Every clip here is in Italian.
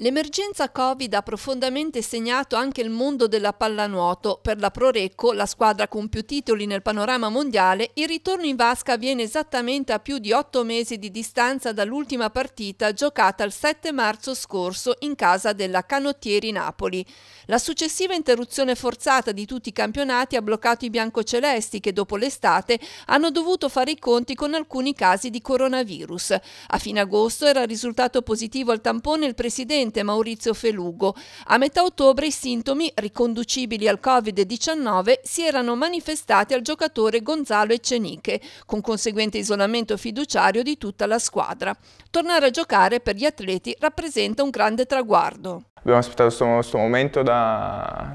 L'emergenza Covid ha profondamente segnato anche il mondo della pallanuoto. Per la Prorecco, la squadra con più titoli nel panorama mondiale, il ritorno in vasca avviene esattamente a più di otto mesi di distanza dall'ultima partita giocata il 7 marzo scorso in casa della Canottieri Napoli. La successiva interruzione forzata di tutti i campionati ha bloccato i biancocelesti che dopo l'estate hanno dovuto fare i conti con alcuni casi di coronavirus. A fine agosto era risultato positivo al tampone il presidente presidente Maurizio Felugo. A metà ottobre i sintomi riconducibili al Covid-19 si erano manifestati al giocatore Gonzalo Eceniche, con conseguente isolamento fiduciario di tutta la squadra. Tornare a giocare per gli atleti rappresenta un grande traguardo. Abbiamo aspettato questo momento da,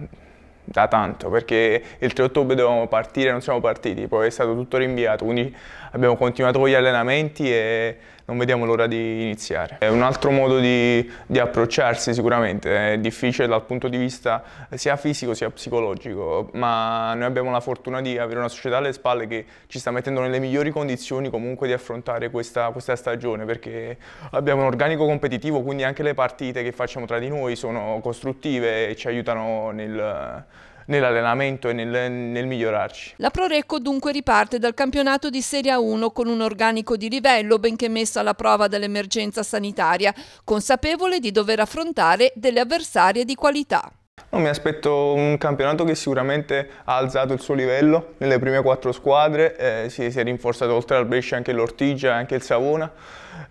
da tanto perché il 3 ottobre dovevamo partire non siamo partiti poi è stato tutto rinviato quindi abbiamo continuato con gli allenamenti e non vediamo l'ora di iniziare. È un altro modo di, di, approcciarsi sicuramente, è difficile dal punto di vista eh, sia fisico sia psicologico, ma noi abbiamo la fortuna di avere una società alle spalle che ci sta mettendo nelle migliori condizioni comunque di affrontare questa, questa stagione perché abbiamo un organico competitivo, quindi anche le partite che facciamo tra di noi sono costruttive e ci aiutano nel nell'allenamento e nel, nel, migliorarci. La Prorecco dunque riparte dal campionato di Serie 1 con un organico di livello, benché messo alla prova dall'emergenza sanitaria, consapevole di dover affrontare delle avversarie di qualità. No, mi aspetto un campionato che sicuramente ha alzato il suo livello nelle prime quattro squadre, eh, si, si, è rinforzato oltre al Brescia anche l'Ortigia e anche il Savona.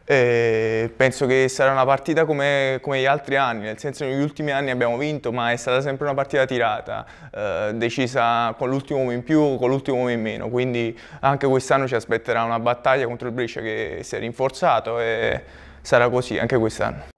Eh, penso che sarà una partita come, come, gli altri anni, nel senso che negli ultimi anni abbiamo vinto, ma è stata sempre una partita tirata, eh, decisa con l'ultimo uomo in più o con l'ultimo uomo in meno. Quindi anche quest'anno ci aspetterà una battaglia contro il Brescia che si è rinforzato e sarà così anche quest'anno.